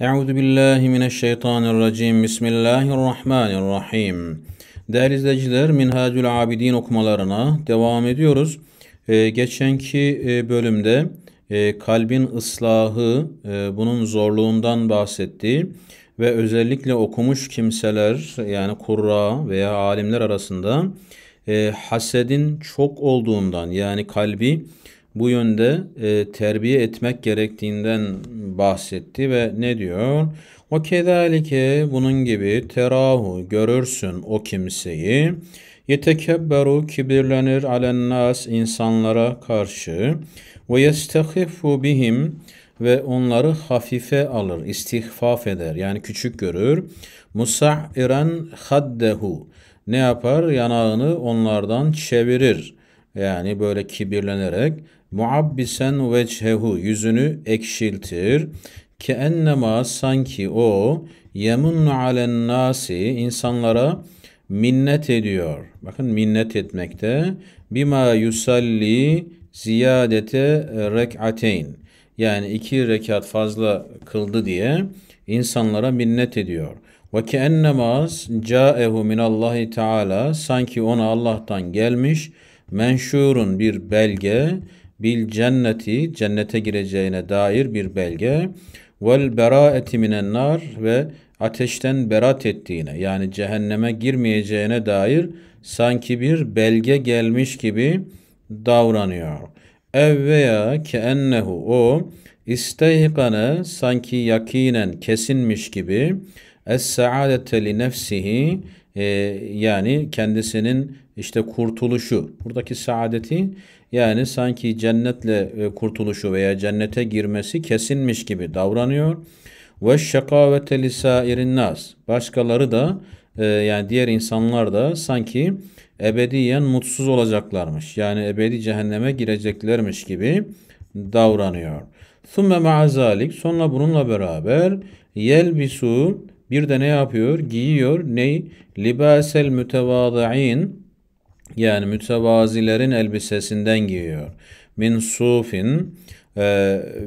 Euzu billahi mineşşeytanirracim. Bismillahirrahmanirrahim. Değerli izleyiciler, Minhacül Abidin okumalarına devam ediyoruz. Ee, geçenki e, bölümde e, kalbin ıslahı, e, bunun zorluğundan bahsetti ve özellikle okumuş kimseler yani kurra veya alimler arasında e, hasedin çok olduğundan yani kalbi bu yönde e, terbiye etmek gerektiğinden bahsetti ve ne diyor? O kedalike bunun gibi terahu görürsün o kimseyi yetekebberu kibirlenir alennas insanlara karşı ve yestehifu bihim ve onları hafife alır, istihfaf eder yani küçük görür. Musah'iren haddehu ne yapar? Yanağını onlardan çevirir.'' Yani böyle kibirlenerek muabbisen vechehu yüzünü ekşiltir. ki ennema sanki o yemunnu alen nasi insanlara minnet ediyor. Bakın minnet etmekte. Bima yusalli ziyadete rek'ateyn. Yani iki rekat fazla kıldı diye insanlara minnet ediyor. Ve ke ennemaz caehu minallahi teala sanki ona Allah'tan gelmiş menşurun bir belge bil cenneti cennete gireceğine dair bir belge vel beraeti minen nar ve ateşten berat ettiğine yani cehenneme girmeyeceğine dair sanki bir belge gelmiş gibi davranıyor. Ev veya ki ennehu o isteyhikane sanki yakinen kesinmiş gibi es saadete li nefsihi e, yani kendisinin işte kurtuluşu. Buradaki saadeti yani sanki cennetle e, kurtuluşu veya cennete girmesi kesinmiş gibi davranıyor. Ve şekavete lisairin nas. Başkaları da e, yani diğer insanlar da sanki ebediyen mutsuz olacaklarmış. Yani ebedi cehenneme gireceklermiş gibi davranıyor. Thumme ma'azalik sonra bununla beraber yelbisu bir de ne yapıyor? Giyiyor. Ney? Libasel mütevazıin yani mütevazilerin elbisesinden giyiyor. Min sufin e,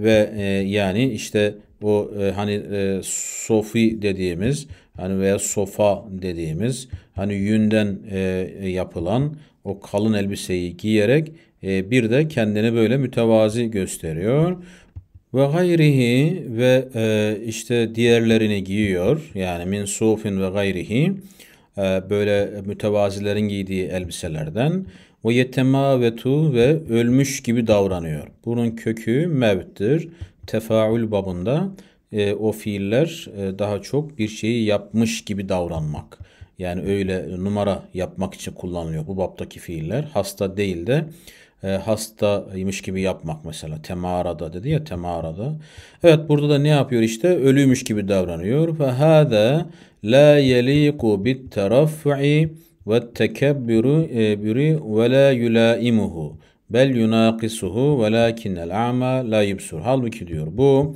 ve e, yani işte bu e, hani e, sofi dediğimiz hani veya sofa dediğimiz hani yünden e, e, yapılan o kalın elbiseyi giyerek e, bir de kendini böyle mütevazi gösteriyor. Ve gayrihi ve e, işte diğerlerini giyiyor. Yani min sufin ve gayrihi e, böyle mütevazilerin giydiği elbiselerden. Ve yetema yetemavetu ve ölmüş gibi davranıyor. Bunun kökü mevttir. Tefaül babında e, o fiiller e, daha çok bir şeyi yapmış gibi davranmak. Yani öyle numara yapmak için kullanılıyor bu baptaki fiiller. Hasta değil de e, hastaymış gibi yapmak mesela. Temarada dedi ya temarada. Evet burada da ne yapıyor işte? Ölüymüş gibi davranıyor. Ve hâzâ la yeliku bit teraffu'i ve tekebbürü ve la yulaimuhu bel yunakisuhu velakinel a'ma la yubsur. Halbuki diyor bu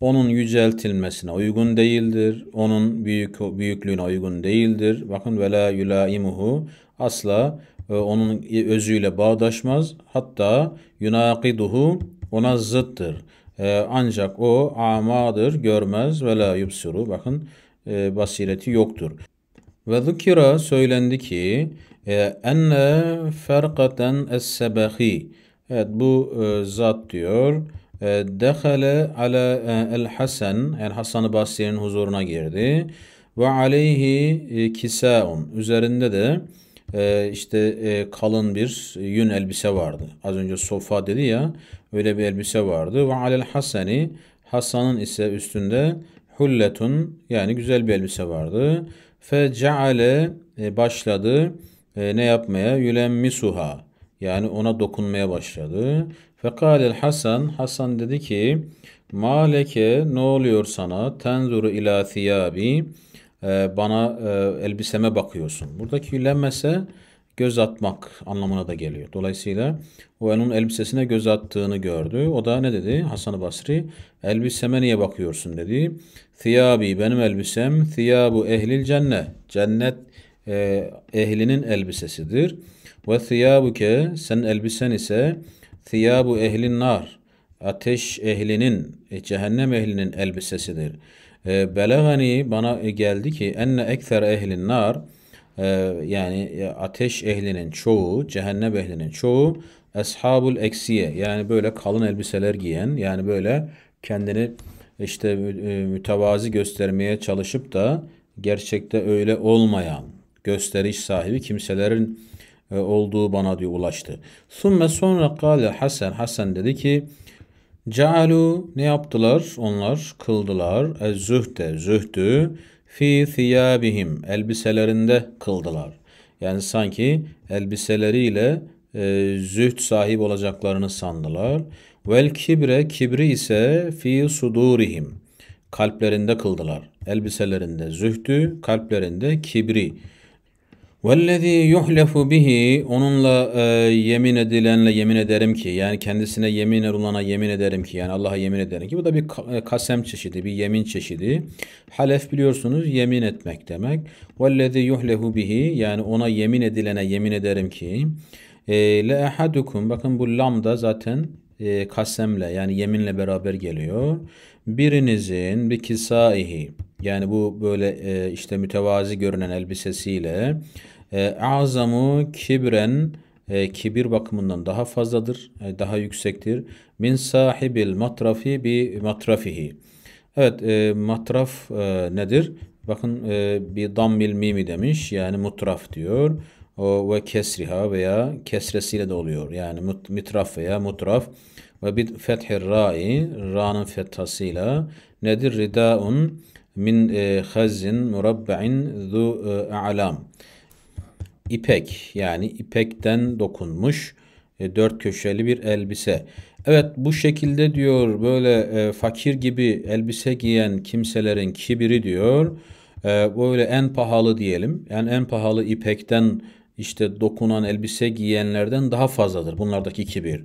onun yüceltilmesine uygun değildir. Onun büyük büyüklüğüne uygun değildir. Bakın vela yulaimuhu asla ee, onun özüyle bağdaşmaz. Hatta yunakiduhu ona zıttır. Ee, ancak o amadır, görmez ve la yubsuru. Bakın e, basireti yoktur. Ve zikira söylendi ki e, enne ferkaten es-sebehi. Evet bu e, zat diyor. E, ala el Hasan, yani Hasan-ı Basri'nin huzuruna girdi. Ve aleyhi e, kisaun. Üzerinde de ee, e, işte kalın bir yün elbise vardı. Az önce sofa dedi ya öyle bir elbise vardı. Ve alel haseni Hasan'ın ise üstünde hulletun yani güzel bir elbise vardı. Fe ceale e, başladı e, ne yapmaya? Yülemmisuha yani ona dokunmaya başladı. Fekalel Hasan Hasan dedi ki Maleke ne oluyor sana? Tenzuru ila thiyabi ee, bana e, elbiseme bakıyorsun. Buradaki lenmese göz atmak anlamına da geliyor. Dolayısıyla o onun elbisesine göz attığını gördü. O da ne dedi? Hasan Basri elbiseme niye bakıyorsun dedi. Thiyabi benim elbisem thiyabu ehlil cennet. Cennet e, ehlinin elbisesidir. Ve thiyabuke sen elbisen ise thiyabu ehlin nar. Ateş ehlinin, e, cehennem ehlinin elbisesidir.'' E, bana geldi ki enne ekser ehlin nar ee, yani e, ateş ehlinin çoğu, cehennem ehlinin çoğu eshabul eksiye yani böyle kalın elbiseler giyen yani böyle kendini işte e, mütevazi göstermeye çalışıp da gerçekte öyle olmayan gösteriş sahibi kimselerin e, olduğu bana diyor ulaştı. Sonra sonra kâle Hasan Hasan dedi ki Cealu ne yaptılar? Onlar kıldılar. Ez zühde zühdü fi thiyabihim elbiselerinde kıldılar. Yani sanki elbiseleriyle e, zühd sahip olacaklarını sandılar. Vel kibre kibri ise fi sudurihim kalplerinde kıldılar. Elbiselerinde zühdü, kalplerinde kibri. Vellezî yuhlefu bihi onunla e, yemin edilenle yemin ederim ki yani kendisine yemin edilene yemin ederim ki yani Allah'a yemin ederim ki bu da bir e, kasem çeşidi bir yemin çeşidi. Halef biliyorsunuz yemin etmek demek. Vellezî yuhlefu bihi yani ona yemin edilene yemin ederim ki e, le bakın bu lam da zaten e, kasemle yani yeminle beraber geliyor. Birinizin bir kisaihi yani bu böyle e, işte mütevazi görünen elbisesiyle e, azamu kibren e, kibir bakımından daha fazladır, e, daha yüksektir. Min sahibil matrafi bi matrafihi. Evet, e, matraf e, nedir? Bakın e, bir dammil mimi demiş yani mutraf diyor o ve kesriha veya kesresiyle de oluyor. Yani mut, mitraf veya mutraf ve bir fethir ra'i ra'nın fethasıyla nedir? Ridaun min e, hazin murabba'in zu e, a'lam. İpek yani ipekten dokunmuş e, dört köşeli bir elbise. Evet bu şekilde diyor böyle e, fakir gibi elbise giyen kimselerin kibiri diyor e, böyle en pahalı diyelim. Yani en pahalı ipekten işte dokunan elbise giyenlerden daha fazladır bunlardaki kibir.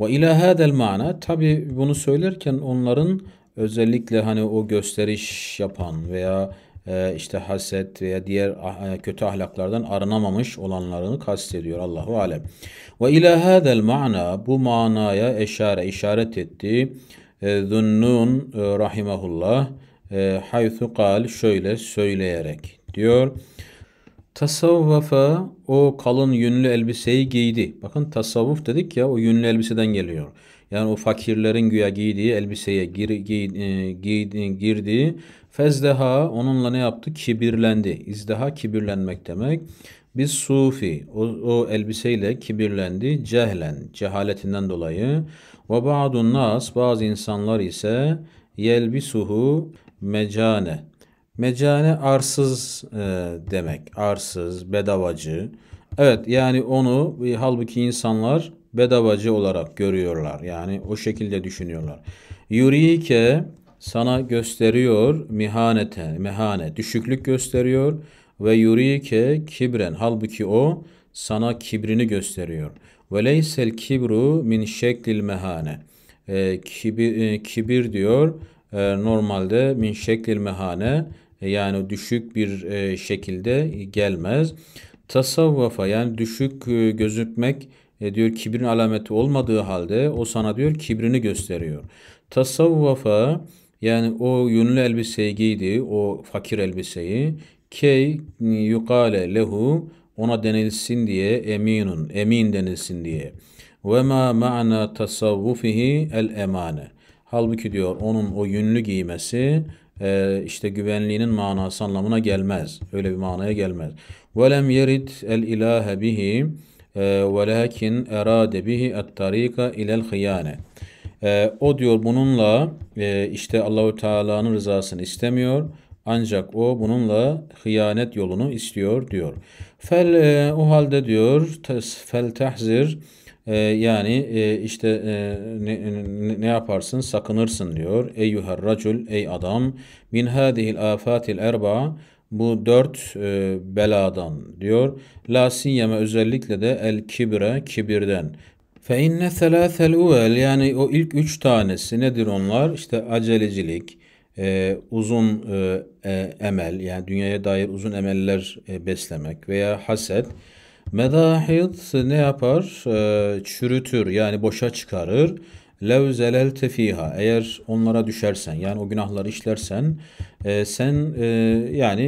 Ve ila hadel mana tabi bunu söylerken onların özellikle hani o gösteriş yapan veya e, işte haset veya diğer e, kötü ahlaklardan arınamamış olanlarını kastediyor Allahu alem. Ve ila hadel mana bu manaya eşare işaret etti. E, Zunnun rahimahullah haythu kal şöyle söyleyerek diyor. Tasavvufa o kalın yünlü elbiseyi giydi. Bakın tasavvuf dedik ya o yünlü elbiseden geliyor. Yani o fakirlerin güya giydiği elbiseye gir, giy, e, giy, girdi. Fezdeha onunla ne yaptı? Kibirlendi. İzdeha kibirlenmek demek. Biz sufi o, o elbiseyle kibirlendi. Cehlen cehaletinden dolayı. Ve ba'dun nas bazı insanlar ise yelbisuhu mecane Mecane arsız e, demek. Arsız, bedavacı. Evet yani onu e, halbuki insanlar bedavacı olarak görüyorlar. Yani o şekilde düşünüyorlar. Yurike sana gösteriyor mihanete, mehane, düşüklük gösteriyor ve yurike kibren. Halbuki o sana kibrini gösteriyor. Ve leysel kibru min şeklil mehane. E, kibir, e, kibir diyor ee, normalde min şeklil mehane e, yani düşük bir e, şekilde gelmez. Tasavvafa yani düşük e, gözükmek diyor kibrin alameti olmadığı halde o sana diyor kibrini gösteriyor. Tasavvafa yani o yünlü elbiseyi giydi, o fakir elbiseyi. Key yukale lehu ona denilsin diye eminun, emin denilsin diye. Ve ma ma'na tasavvufihi el emane. Halbuki diyor onun o yünlü giymesi e, işte güvenliğinin manası anlamına gelmez. Öyle bir manaya gelmez. وَلَمْ يَرِدْ الْاِلَٰهَ بِهِ e, وَلَكِنْ اَرَادَ بِهِ اَتْتَر۪يكَ اِلَى الْخِيَانَةِ e, o diyor bununla e, işte Allahü Teala'nın rızasını istemiyor. Ancak o bununla hıyanet yolunu istiyor diyor. Fel e, o halde diyor fel tahzir e, yani e, işte e, ne, ne yaparsın? Sakınırsın diyor. Eyyuher racul, ey adam. Min hadihil afatil erba bu dört e, beladan diyor. La sinyeme özellikle de el kibre kibirden. Fe inne selâsel uvel yani o ilk üç tanesi nedir onlar? İşte acelecilik, e, uzun e, e, emel yani dünyaya dair uzun emeller e, beslemek veya haset. Medahid ne yapar? Ee, çürütür yani boşa çıkarır. Lev zelelte fiha eğer onlara düşersen yani o günahları işlersen e, sen e, yani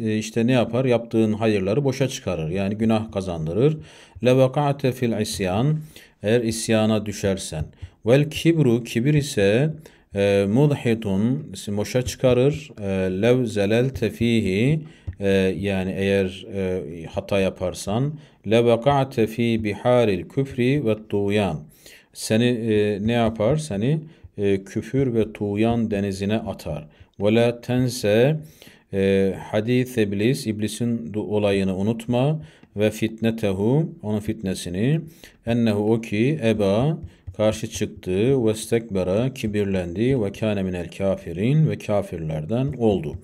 e, işte ne yapar yaptığın hayırları boşa çıkarır yani günah kazandırır. Le fil isyan eğer isyana düşersen. Vel kibru kibir ise mudhitun boşa çıkarır. E, lev zelelte fihi e, yani eğer e, hata yaparsan le vaka'te fi biharil küfri ve tuyan. seni e, ne yapar seni e, küfür ve tuyan denizine atar ve la tense e, hadis iblis iblisin olayını unutma ve fitnetehu onun fitnesini ennehu o ki eba karşı çıktı ve stekbera kibirlendi ve kâne minel kafirin ve kafirlerden oldu.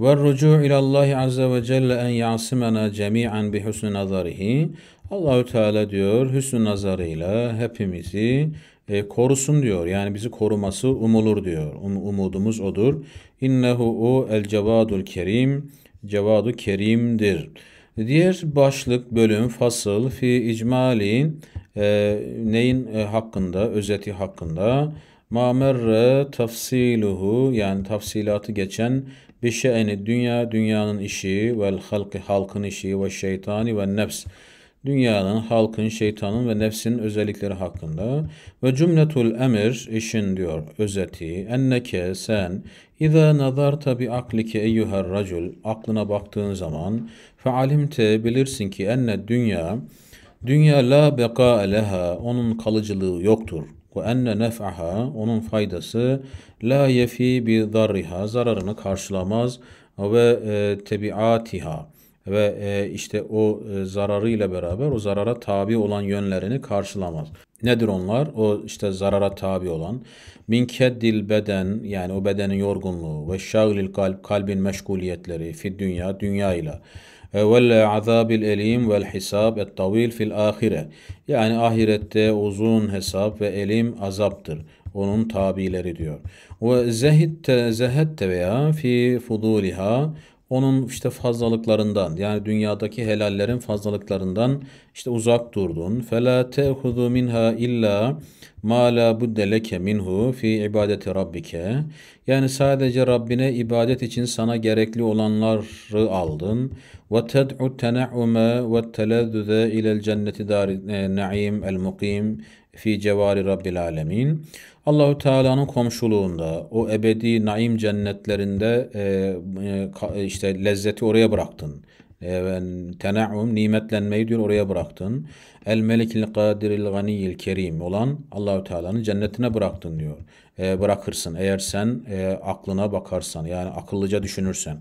والرجوع إلى الله Azze ve Celle en yasimena cemi'an bi husn nazarihi. Allahü Teala diyor hüsnü nazarıyla hepimizi e, korusun diyor. Yani bizi koruması umulur diyor. Um, umudumuz odur. İnnehu o el cevadul kerim. Cevadu kerimdir. Diğer başlık, bölüm, fasıl fi icmali e, neyin e, hakkında, özeti hakkında Ma merre tafsiluhu yani tafsilatı geçen bir şeyini dünya dünyanın işi ve halkı halkın işi ve şeytani ve nefs dünyanın, halkın, şeytanın ve nefsinin özellikleri hakkında ve cümletul emir işin diyor özeti enneke sen İza nazarta bi aklike eyyuher racul aklına baktığın zaman fealimte bilirsin ki enne dünya dünya la beka leha onun kalıcılığı yoktur ve enne nef'aha onun faydası la yefi bi zarriha zararını karşılamaz ve e, tebiatiha ve e, işte o e, zararıyla beraber o zarara tabi olan yönlerini karşılamaz. Nedir onlar? O işte zarara tabi olan. Min keddil beden yani o bedenin yorgunluğu ve şagilil kalp kalbin meşguliyetleri fi dünya dünyayla. ile vel azabil elim vel hisab et tavil fil ahire. Yani ahirette uzun hesap ve elim azaptır. Onun tabileri diyor. Ve zehette zehette veya fi fuduliha onun işte fazlalıklarından yani dünyadaki helallerin fazlalıklarından işte uzak durdun. Fela tehuzu minha illa ma la budde leke minhu fi ibadeti rabbike. Yani sadece Rabbine ibadet için sana gerekli olanları aldın. Ve ted'u tena'ume ve telezzüze ilel cenneti dar e, naim el mukim fi cevari rabbil alemin. Allahu Teala'nın komşuluğunda, o ebedi naim cennetlerinde e, e, e işte lezzeti oraya bıraktın. E, tenaum nimetlenmeyi diyor oraya bıraktın. El Melikil Kadiril Ganiyil Kerim olan Allahü Teala'nın cennetine bıraktın diyor. E, bırakırsın eğer sen e, aklına bakarsan yani akıllıca düşünürsen.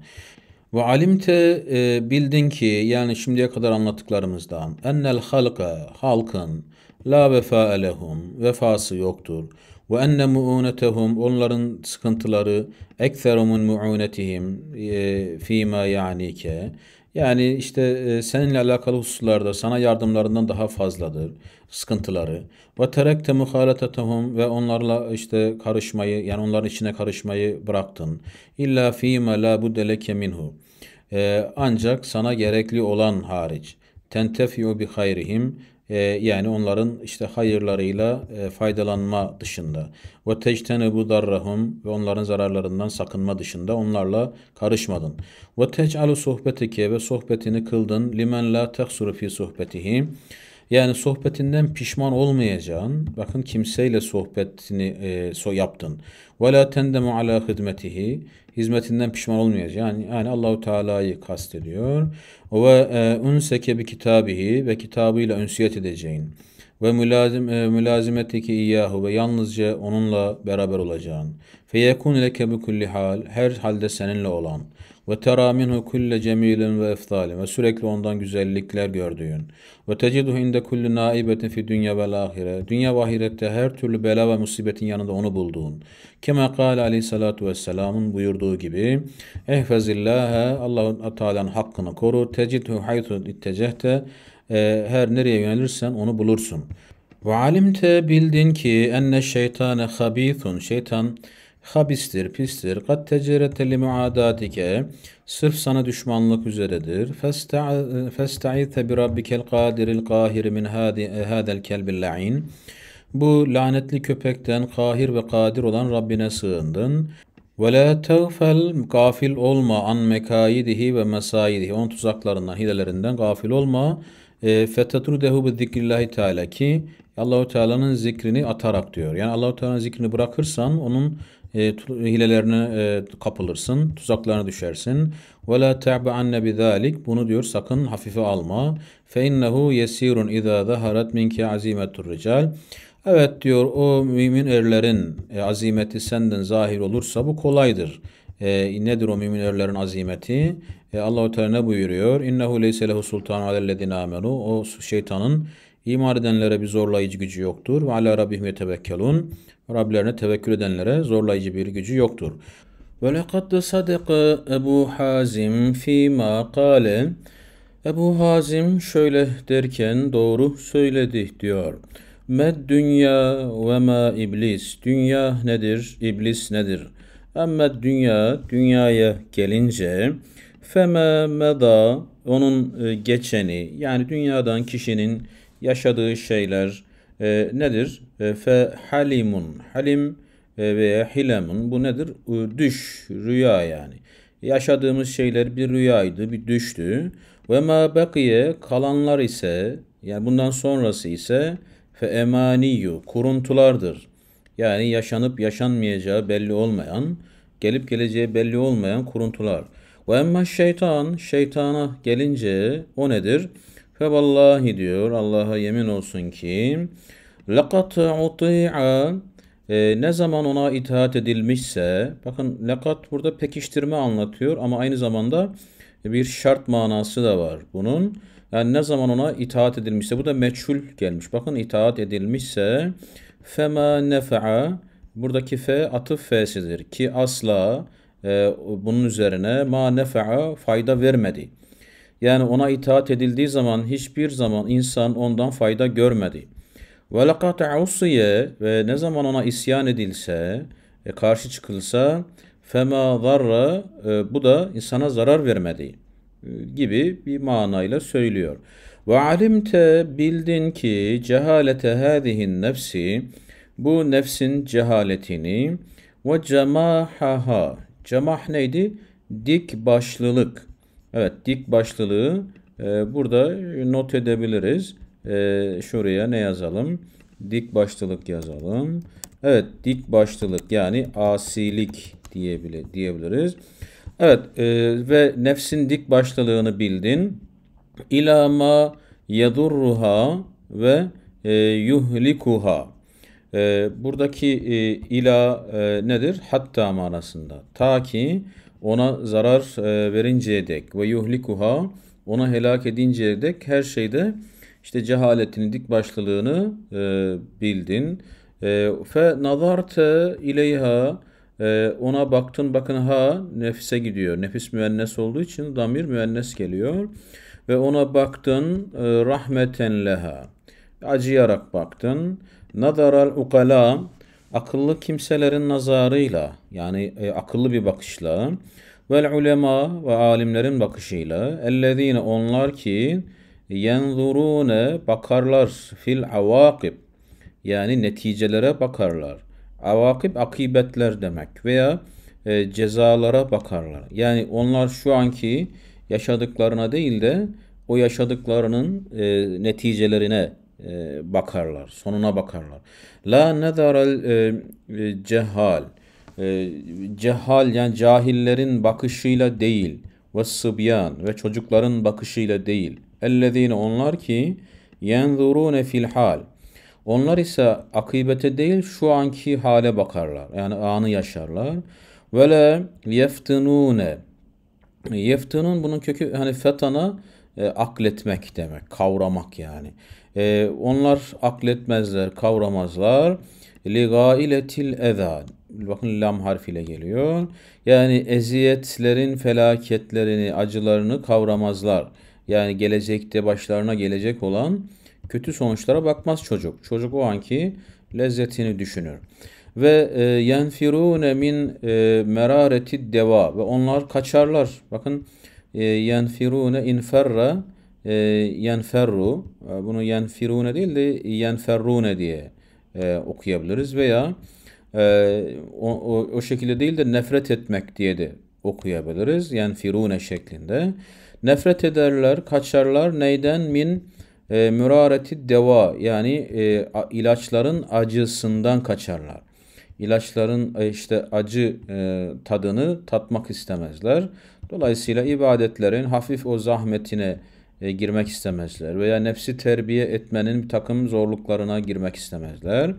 Ve alimte e, bildin ki yani şimdiye kadar anlattıklarımızdan ennel halka halkın la vefa elehum vefası yoktur. Ve enne muunetehum onların sıkıntıları ekserumun muunetihim e, fima yanike. Yani işte e, seninle alakalı hususlarda sana yardımlarından daha fazladır sıkıntıları. Ve terekte muhaletetehum ve onlarla işte karışmayı yani onların içine karışmayı bıraktın. İlla fima la buddeleke minhu. ancak sana gerekli olan hariç tentefiu bi hayrihim ee, yani onların işte hayırlarıyla e, faydalanma dışında ve tectenebu darrahum ve onların zararlarından sakınma dışında onlarla karışmadın. Ve tec'alu sohbeteke ve sohbetini kıldın limen la tehsuru fi sohbetihi yani sohbetinden pişman olmayacağın, bakın kimseyle sohbetini e, so yaptın. وَلَا تَنْدَمُ ala hizmetihi hizmetinden pişman olmayacak. Yani yani Allahu Teala'yı kastediyor. Ve e, unseke bi kitabihi ve kitabıyla ünsiyet edeceğin ve mülazim e, mülazimeteki iyyahu ve yalnızca onunla beraber olacağın. Feyekun leke bi kulli hal her halde seninle olan ve tera minhu kulle cemilin ve eftalin ve sürekli ondan güzellikler gördüğün ve teciduhu inde kulli naibetin fi dünya ve ahire dünya ve ahirette her türlü bela ve musibetin yanında onu bulduğun kema kâle aleyhissalatu vesselamın buyurduğu gibi ehfezillâhe Allah'ın Teala'nın hakkını koru tecidhu haytu ittecehte ee, her nereye yönelirsen onu bulursun ve alimte bildin ki enne şeytane habithun şeytan habistir, pistir. Kat tecerete li muadatike. Sırf sana düşmanlık üzeredir. Festa'ite bi rabbikel kadiril kahir min hadel kelbil la'in. Bu lanetli köpekten kahir ve kadir olan Rabbine sığındın. Ve la tevfel gafil olma an mekaidihi ve mesaidihi. Onun tuzaklarından, hilelerinden gafil olma. E, Fetetrudehu bi zikrillahi teala ki Allahu Teala'nın zikrini atarak diyor. Yani Allahu Teala'nın zikrini bırakırsan onun e, hilelerine kapılırsın, tuzaklarına düşersin. Ve la te'be'anne bizalik. Bunu diyor sakın hafife alma. Fe innehu yesirun izâ zaharat minki azimetur rical. Evet diyor o mümin erlerin e, azimeti senden zahir olursa bu kolaydır. E, nedir o mümin erlerin azimeti? E, Allahu Teala ne buyuruyor? İnnehu leyse lehu sultanu alellezine amenu. O şeytanın İmar edenlere bir zorlayıcı gücü yoktur. Ve ala rabbihim yetevekkelun. Rablerine tevekkül edenlere zorlayıcı bir gücü yoktur. Ve lekad sadaka Ebu Hazim fîmâ kâle. Ebu Hazim şöyle derken doğru söyledi diyor. Med dünya ve ma iblis. Dünya nedir? İblis nedir? Ama dünya, dünyaya gelince feme meda onun e, geçeni yani dünyadan kişinin yaşadığı şeyler e, nedir? E, fe halimun. Halim e, veya hilemun. Bu nedir? E, düş, rüya yani. Yaşadığımız şeyler bir rüyaydı, bir düştü. Ve ma bakiye kalanlar ise yani bundan sonrası ise fe emaniyu kuruntulardır. Yani yaşanıp yaşanmayacağı belli olmayan, gelip geleceği belli olmayan kuruntular. Ve emma şeytan, şeytana gelince o nedir? Ve diyor Allah'a yemin olsun ki لَقَدْ اُطِيعَ e, ne zaman ona itaat edilmişse bakın lakat burada pekiştirme anlatıyor ama aynı zamanda bir şart manası da var bunun. Yani ne zaman ona itaat edilmişse bu da meçhul gelmiş. Bakın itaat edilmişse fema nefa'a buradaki fe atıf fe'sidir ki asla e, bunun üzerine ma nefa'a fayda vermedi. Yani ona itaat edildiği zaman hiçbir zaman insan ondan fayda görmedi. Ve lekate usiye ve ne zaman ona isyan edilse, e, karşı çıkılsa fema zarra e, bu da insana zarar vermedi e, gibi bir manayla söylüyor. Ve alimte bildin ki cehalete hadihin nefsi bu nefsin cehaletini ve cemahaha cemah neydi? Dik başlılık Evet dik başlılığı e, burada not edebiliriz. E, şuraya ne yazalım? Dik başlılık yazalım. Evet dik başlılık yani asilik diyebiliriz. Evet e, ve nefsin dik başlılığını bildin. İlama yadurruha ve e, yuhlikuha. E, buradaki e, ila e, nedir? Hatta manasında. Ta ki ona zarar e, verinceye dek ve yuhlikuha ona helak edinceye dek her şeyde işte cehaletini, dik başlılığını e, bildin. E, fe nazarte ileyha e, ona baktın bakın ha nefise gidiyor. Nefis müennes olduğu için damir müennes geliyor. Ve ona baktın rahmeten leha. Acıyarak baktın. Nadaral ukala akıllı kimselerin nazarıyla yani e, akıllı bir bakışla vel ulema ve alimlerin bakışıyla ellezine onlar ki yenzurune bakarlar fil avakib yani neticelere bakarlar. Avakib akibetler demek veya e, cezalara bakarlar. Yani onlar şu anki yaşadıklarına değil de o yaşadıklarının e, neticelerine e, bakarlar, sonuna bakarlar. La nezaral e, e, cehal. Cehal yani cahillerin bakışıyla değil. Ve sıbyan ve çocukların bakışıyla değil. Ellezine onlar ki yenzurune fil hal. Onlar ise akıbete değil şu anki hale bakarlar. Yani anı yaşarlar. Ve le yeftinune. Yeftinun bunun kökü hani fetana e, akletmek demek, kavramak yani. E, onlar akletmezler, kavramazlar. Liga ile til eza. Bakın lam harfiyle geliyor. Yani eziyetlerin felaketlerini, acılarını kavramazlar. Yani gelecekte başlarına gelecek olan kötü sonuçlara bakmaz çocuk. Çocuk o anki lezzetini düşünür. Ve e, yenfirune min e, merareti deva ve onlar kaçarlar. Bakın e, yenfirune inferra ee, e, yenferru bunu yenfirune değil de yenferrune diye e, okuyabiliriz veya e, o, o, o şekilde değil de nefret etmek diye de okuyabiliriz. Yenfirune şeklinde. Nefret ederler, kaçarlar neyden min e, mürareti deva yani e, ilaçların acısından kaçarlar. İlaçların e, işte acı e, tadını tatmak istemezler. Dolayısıyla ibadetlerin hafif o zahmetine e, girmek istemezler veya nefsi terbiye etmenin bir takım zorluklarına girmek istemezler.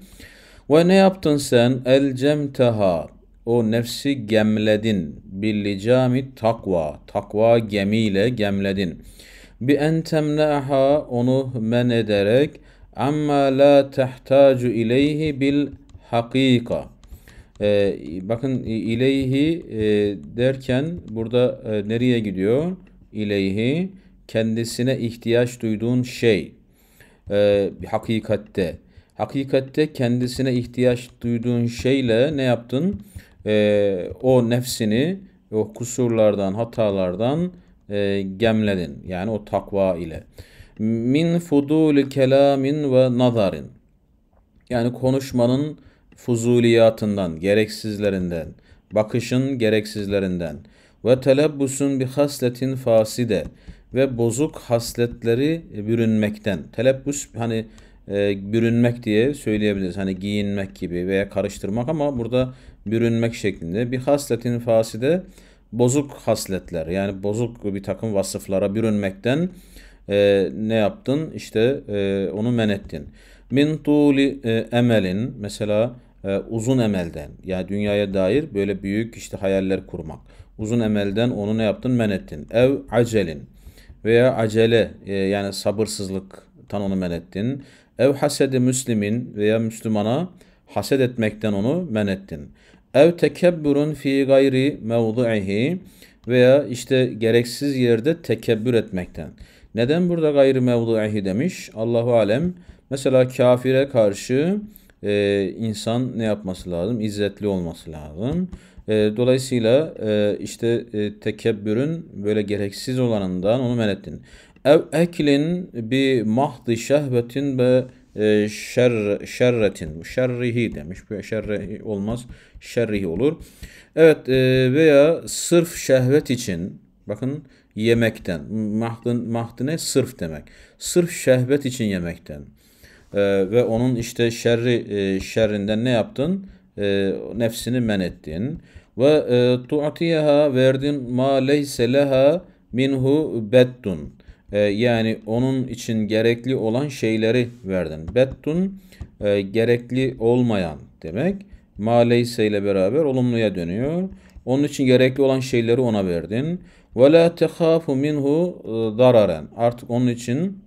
Ve ne yaptın sen? El cemteha. O nefsi gemledin. Billicami takva. Takva gemiyle gemledin. Bi en onu men ederek amma la tehtacu ileyhi bil hakika. Ee, bakın ileyhi e, derken burada e, nereye gidiyor? İleyhi kendisine ihtiyaç duyduğun şey e, hakikatte. Hakikatte kendisine ihtiyaç duyduğun şeyle ne yaptın? E, o nefsini o kusurlardan, hatalardan e, gemledin. Yani o takva ile. Min fudul kelamin ve nazarin. Yani konuşmanın fuzuliyatından, gereksizlerinden, bakışın gereksizlerinden ve telebbusun bir hasletin faside ve bozuk hasletleri bürünmekten. Telebbüs hani e, bürünmek diye söyleyebiliriz. Hani giyinmek gibi veya karıştırmak ama burada bürünmek şeklinde. Bir hasletin faside bozuk hasletler yani bozuk bir takım vasıflara bürünmekten e, ne yaptın? İşte e, onu men ettin. Min tuli e, emelin mesela e, uzun emelden yani dünyaya dair böyle büyük işte hayaller kurmak. Uzun emelden onu ne yaptın? Men ettin. Ev acelin veya acele e, yani sabırsızlık tanını men ettin. Ev hasede müslimin veya Müslümana haset etmekten onu men ettin. Ev tekebburun fi gayri mevdu'ihi veya işte gereksiz yerde tekebbür etmekten. Neden burada gayri mevdu'ihi demiş? Allahu alem. Mesela kafire karşı e, insan ne yapması lazım? İzzetli olması lazım. E, dolayısıyla e, işte e, tekebbürün böyle gereksiz olanından onu men ettin. Ev eklin bi mahdi şehvetin ve e, şer, şerretin. Şerrihi demiş. Şerrihi olmaz. Şerrihi olur. Evet e, veya sırf şehvet için bakın yemekten. Mahdın, mahdine sırf demek. Sırf şehvet için yemekten. E, ve onun işte şerri e, şerrinden ne yaptın? E, nefsini men ettin. Ve e, verdin ma leyse leha minhu bettun. E, yani onun için gerekli olan şeyleri verdin. Bettun e, gerekli olmayan demek. Ma leyse ile beraber olumluya dönüyor. Onun için gerekli olan şeyleri ona verdin. Ve la tehafu minhu e, dararen. Artık onun için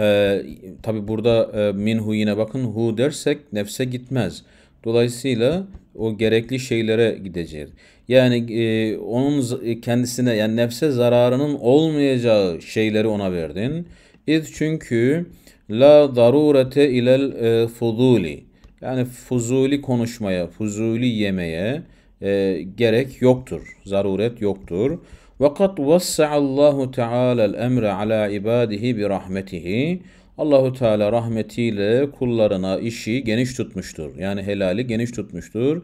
e, tabi burada e, minhu yine bakın hu dersek nefse gitmez. Dolayısıyla o gerekli şeylere gidecek. Yani e, onun e, kendisine yani nefse zararının olmayacağı şeyleri ona verdin. İz çünkü la darurete ilel e, fuzuli. Yani fuzuli konuşmaya, fuzuli yemeye e, gerek yoktur. Zaruret yoktur. Ve kad vassa'allahu teala el emre ala ibadihi bi rahmetihi. Allahu Teala rahmetiyle kullarına işi geniş tutmuştur. Yani helali geniş tutmuştur.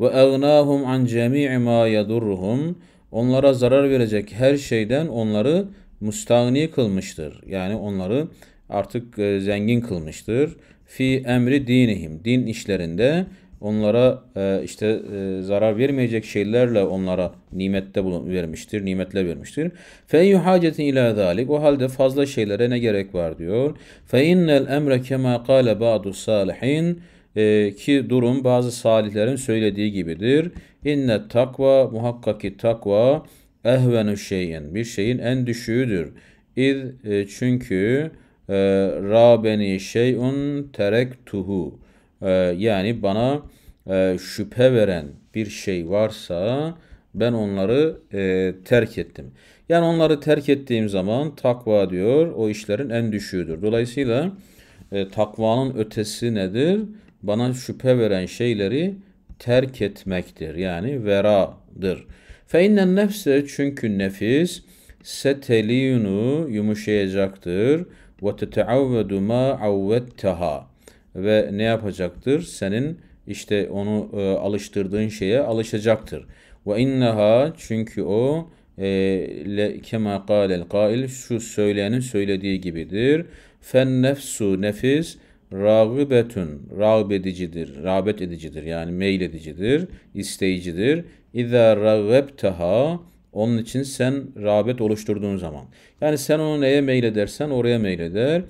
Ve egnahum an cemii ma yedurruhum. Onlara zarar verecek her şeyden onları müstahni kılmıştır. Yani onları artık e, zengin kılmıştır. Fi emri dinihim. Din işlerinde onlara e, işte e, zarar vermeyecek şeylerle onlara nimette bulun vermiştir, nimetle vermiştir. Fe yuhacetin ila zalik. O halde fazla şeylere ne gerek var diyor. Fe innel emre kema kale ba'du salihin e, ki durum bazı salihlerin söylediği gibidir. İnne takva muhakkak ki takva ehvenu şeyin. Bir şeyin en düşüğüdür. İz e, çünkü e, rabeni şeyun terektuhu. Ee, yani bana e, şüphe veren bir şey varsa ben onları e, terk ettim. Yani onları terk ettiğim zaman takva diyor o işlerin en düşüğüdür. Dolayısıyla e, takvanın ötesi nedir? Bana şüphe veren şeyleri terk etmektir. Yani veradır. Fe nefse çünkü nefis seteliyunu yumuşayacaktır. Ve teteavvedu ma avvetteha ve ne yapacaktır? Senin işte onu e, alıştırdığın şeye alışacaktır. Ve inneha çünkü o e, le, kema kâlel kail şu söyleyenin söylediği gibidir. Fen nefsu nefis rağibetun rağb edicidir, rağbet edicidir yani meyledicidir, isteyicidir. İza rağabtaha onun için sen rağbet oluşturduğun zaman. Yani sen onu neye meyledersen oraya meyleder.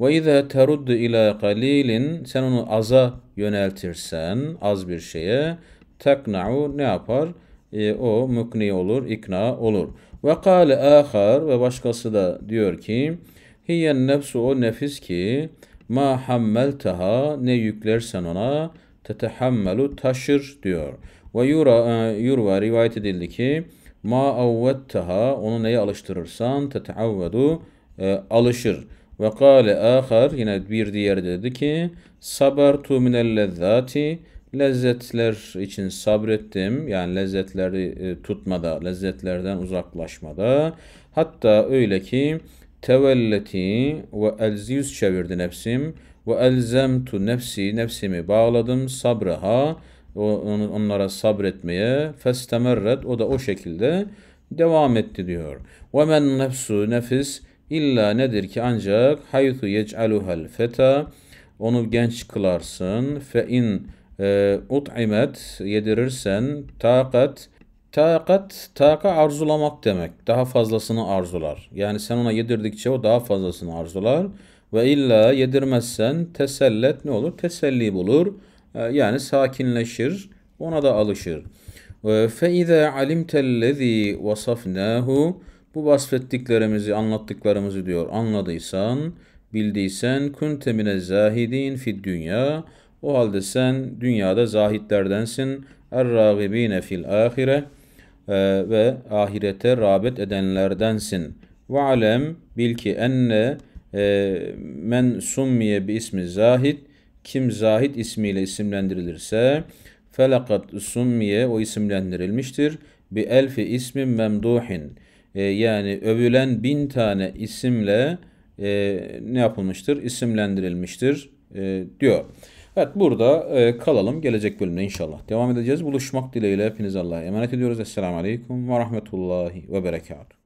Ve izâ teruddu ilâ kalilin sen onu aza yöneltirsen az bir şeye tekna'u ne yapar? E, o mükni olur, ikna olur. Ve kâle âhar ve başkası da diyor ki hiyen nefsu o nefis ki ma hammeltaha ne yüklersen ona tetehammelu taşır diyor. Ve yura, e, yurva rivayet edildi ki ma avvettaha onu neye alıştırırsan teteavvedu e, alışır. Ve kâle âhar yine bir diğer dedi ki sabertu minel lezzati lezzetler için sabrettim. Yani lezzetleri e, tutmada, lezzetlerden uzaklaşmada. Hatta öyle ki tevelleti ve elziyüz çevirdi nefsim. Ve elzemtu nefsi, nefsimi bağladım sabraha, onlara sabretmeye. Festemerret, o da o şekilde devam etti diyor. Ve men nefsu nefis İlla nedir ki ancak haythu yec'aluhel feta onu genç kılarsın fe in e, ut'imet yedirirsen taqat taqat taqa arzulamak demek. Daha fazlasını arzular. Yani sen ona yedirdikçe o daha fazlasını arzular ve illa yedirmezsen tesellet ne olur? Teselli bulur. E, yani sakinleşir. Ona da alışır. E, fe izâ alimtellezî vasafnâhu bu vasfettiklerimizi, anlattıklarımızı diyor anladıysan, bildiysen kün temine zahidin fid dünya. O halde sen dünyada zahitlerdensin. Er-ragibine fil ahire e, ve ahirete rağbet edenlerdensin. Ve alem bil ki enne e, men summiye bi ismi zahid kim zahid ismiyle isimlendirilirse felakat summiye o isimlendirilmiştir bi elfi ismi memduhin e, yani övülen bin tane isimle e, ne yapılmıştır? İsimlendirilmiştir e, diyor. Evet burada e, kalalım. Gelecek bölümde inşallah devam edeceğiz. Buluşmak dileğiyle hepiniz Allah'a emanet ediyoruz. Esselamu Aleyküm ve Rahmetullahi ve Berekatuhu.